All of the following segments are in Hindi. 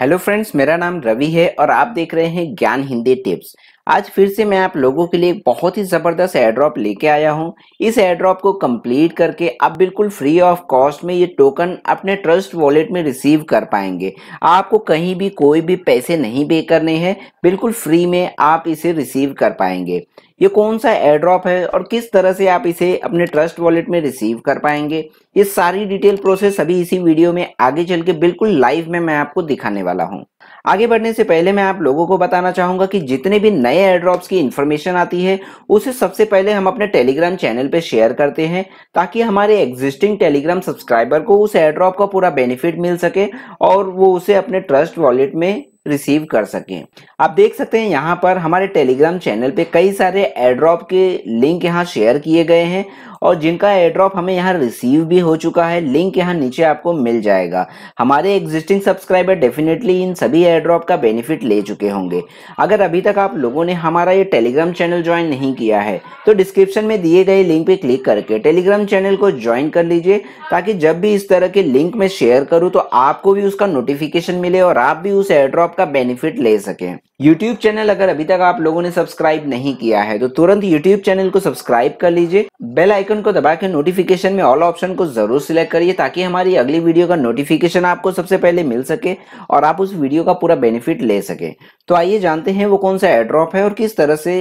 हेलो फ्रेंड्स मेरा नाम रवि है और आप देख रहे हैं ज्ञान हिंदी टिप्स आज फिर से मैं आप लोगों के लिए बहुत ही ज़बरदस्त एड्रॉप लेके आया हूँ इस एड्रॉप को कंप्लीट करके आप बिल्कुल फ्री ऑफ कॉस्ट में ये टोकन अपने ट्रस्ट वॉलेट में रिसीव कर पाएंगे आपको कहीं भी कोई भी पैसे नहीं पे करने हैं बिल्कुल फ्री में आप इसे रिसीव कर पाएंगे ये कौन सा एड्रॉप है और किस तरह से आप इसे अपने ट्रस्ट वॉलेट में रिसीव कर पाएंगे ये सारी डिटेल प्रोसेस अभी इसी वीडियो में आगे चल के बिल्कुल लाइव में मैं आपको दिखाने वाला हूँ आगे बढ़ने से पहले मैं आप लोगों को बताना चाहूंगा कि जितने भी नए एयरड्रॉप्स की इन्फॉर्मेशन आती है उसे सबसे पहले हम अपने टेलीग्राम चैनल पर शेयर करते हैं ताकि हमारे एग्जिस्टिंग टेलीग्राम सब्सक्राइबर को उस एयरड्रॉप का पूरा बेनिफिट मिल सके और वो उसे अपने ट्रस्ट वॉलेट में रिसीव कर सकें आप देख सकते हैं यहाँ पर हमारे टेलीग्राम चैनल पे कई सारे एड्रॉप के लिंक यहाँ शेयर किए गए हैं और जिनका एड्रॉप हमें यहाँ रिसीव भी हो चुका है लिंक यहाँ नीचे आपको मिल जाएगा हमारे एग्जिस्टिंग सब्सक्राइबर डेफिनेटली इन सभी एड्रॉप का बेनिफिट ले चुके होंगे अगर अभी तक आप लोगों ने हमारा ये टेलीग्राम चैनल ज्वाइन नहीं किया है तो डिस्क्रिप्शन में दिए गए लिंक पे क्लिक करके टेलीग्राम चैनल को ज्वाइन कर लीजिए ताकि जब भी इस तरह के लिंक में शेयर करूँ तो आपको भी उसका नोटिफिकेशन मिले और आप भी उस एड्रॉप आप का बेनिफिट ले सके YouTube चैनल अगर अभी तक आप लोगों ने सब्सक्राइब नहीं किया है तो तुरंत YouTube चैनल को सब्सक्राइब कर लीजिए बेल आइकन को दबा के नोटिफिकेशन में ऑल ऑप्शन को जरूर सिलेक्ट करिए ताकि हमारी अगली वीडियो का नोटिफिकेशन आपको सबसे पहले मिल सके और आप उस वीडियो का पूरा बेनिफिट ले सके तो आइए जानते हैं वो कौन सा एड्रॉप है और किस तरह से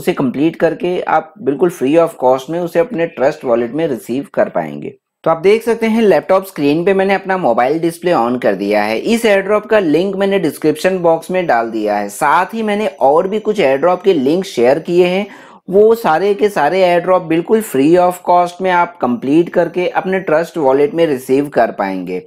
उसे कंप्लीट करके आप बिल्कुल फ्री ऑफ कॉस्ट में उसे अपने ट्रस्ट वॉलेट में रिसीव कर पाएंगे तो आप देख सकते हैं लैपटॉप स्क्रीन पे मैंने अपना मोबाइल डिस्प्ले ऑन कर दिया है इस एयरड्रॉप का लिंक मैंने डिस्क्रिप्शन बॉक्स में डाल दिया है साथ ही मैंने और भी कुछ एयरड्रॉप के लिंक शेयर किए हैं वो सारे के सारे एयरड्रॉप बिल्कुल फ्री ऑफ कॉस्ट में आप कंप्लीट करके अपने ट्रस्ट वॉलेट में रिसीव कर पाएंगे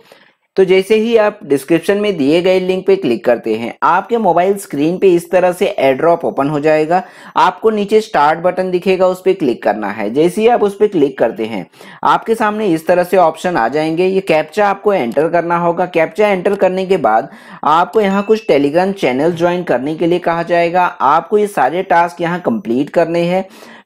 तो जैसे ही आप डिस्क्रिप्शन में दिए गए लिंक पे क्लिक करते हैं आपके मोबाइल स्क्रीन पे इस तरह से एड्रॉप ओपन हो जाएगा आपको नीचे स्टार्ट बटन दिखेगा उस पर क्लिक करना है जैसे ही आप उस पर क्लिक करते हैं आपके सामने इस तरह से ऑप्शन आ जाएंगे ये कैप्चा आपको एंटर करना होगा कैप्चा एंटर करने के बाद आपको यहाँ कुछ टेलीग्राम चैनल ज्वाइन करने के लिए कहा जाएगा आपको ये सारे टास्क यहाँ कंप्लीट करने हैं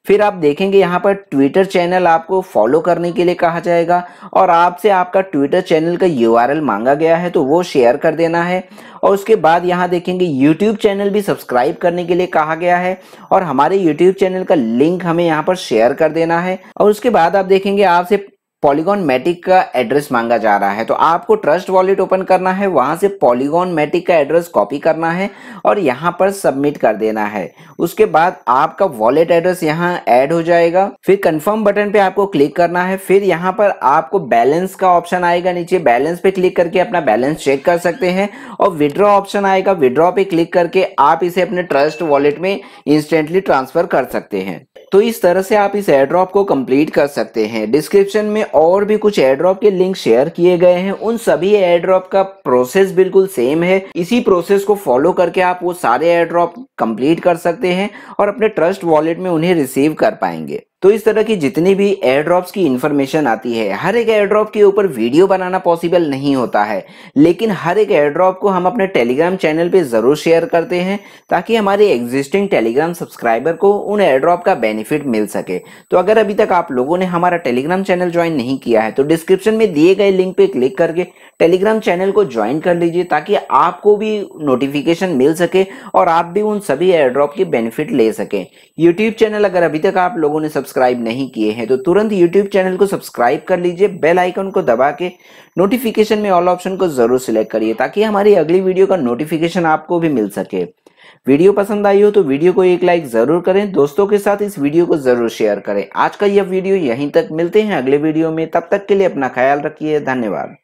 फिर आप देखेंगे यहाँ पर ट्विटर चैनल आपको फॉलो करने के लिए कहा जाएगा और आपसे आपका ट्विटर चैनल का यू मांगा गया है तो वो शेयर कर देना है और उसके बाद यहाँ देखेंगे यूट्यूब चैनल भी सब्सक्राइब करने के लिए कहा गया है और हमारे यूट्यूब चैनल का लिंक हमें यहाँ पर शेयर कर देना है और उसके बाद आप देखेंगे आपसे पॉलीगॉन मैटिक का एड्रेस मांगा जा रहा है तो आपको ट्रस्ट वॉलेट ओपन करना है वहां से पॉलीगॉन मैटिक का एड्रेस कॉपी करना है और यहाँ पर सबमिट कर देना है उसके बाद आपका वॉलेट एड्रेस यहाँ ऐड हो जाएगा फिर कंफर्म बटन पे आपको क्लिक करना है फिर यहाँ पर आपको बैलेंस का ऑप्शन आएगा नीचे बैलेंस पे क्लिक करके अपना बैलेंस चेक कर सकते हैं और विड्रॉ ऑप्शन आएगा विड्रॉ पे क्लिक करके आप इसे अपने ट्रस्ट वॉलेट में इंस्टेंटली ट्रांसफर कर सकते हैं तो इस तरह से आप इस एड्रॉप को कंप्लीट कर सकते हैं डिस्क्रिप्शन में और भी कुछ एड्रॉप के लिंक शेयर किए गए हैं उन सभी एड्रॉप का प्रोसेस बिल्कुल सेम है इसी प्रोसेस को फॉलो करके आप वो सारे एड्रॉप कंप्लीट कर सकते हैं और अपने ट्रस्ट वॉलेट में उन्हें रिसीव कर पाएंगे तो इस तरह की जितनी भी एयर ड्रॉप्स की इन्फॉर्मेशन आती है हर एक एयर ड्रॉप के ऊपर वीडियो बनाना पॉसिबल नहीं होता है लेकिन हर एक एयर ड्रॉप को हम अपने टेलीग्राम चैनल पे ज़रूर शेयर करते हैं ताकि हमारे एग्जिस्टिंग टेलीग्राम सब्सक्राइबर को उन एयर ड्रॉप का बेनिफिट मिल सके तो अगर अभी तक आप लोगों ने हमारा टेलीग्राम चैनल ज्वाइन नहीं किया है तो डिस्क्रिप्शन में दिए गए लिंक पे क्लिक करके टेलीग्राम चैनल को ज्वाइन कर लीजिए ताकि आपको भी नोटिफिकेशन मिल सके और आप भी उन सभी एयर ड्रॉप के बेनिफिट ले सके यूट्यूब चैनल अगर अभी तक आप लोगों ने सब्सक्राइब सब्सक्राइब नहीं किए हैं तो तुरंत यूट्यूब चैनल को सब्सक्राइब कर लीजिए बेल आइकन को दबा के नोटिफिकेशन में ऑल ऑप्शन को जरूर सिलेक्ट करिए ताकि हमारी अगली वीडियो का नोटिफिकेशन आपको भी मिल सके वीडियो पसंद आई हो तो वीडियो को एक लाइक जरूर करें दोस्तों के साथ इस वीडियो को जरूर शेयर करें आज का यह वीडियो यहीं तक मिलते हैं अगले वीडियो में तब तक के लिए अपना ख्याल रखिए धन्यवाद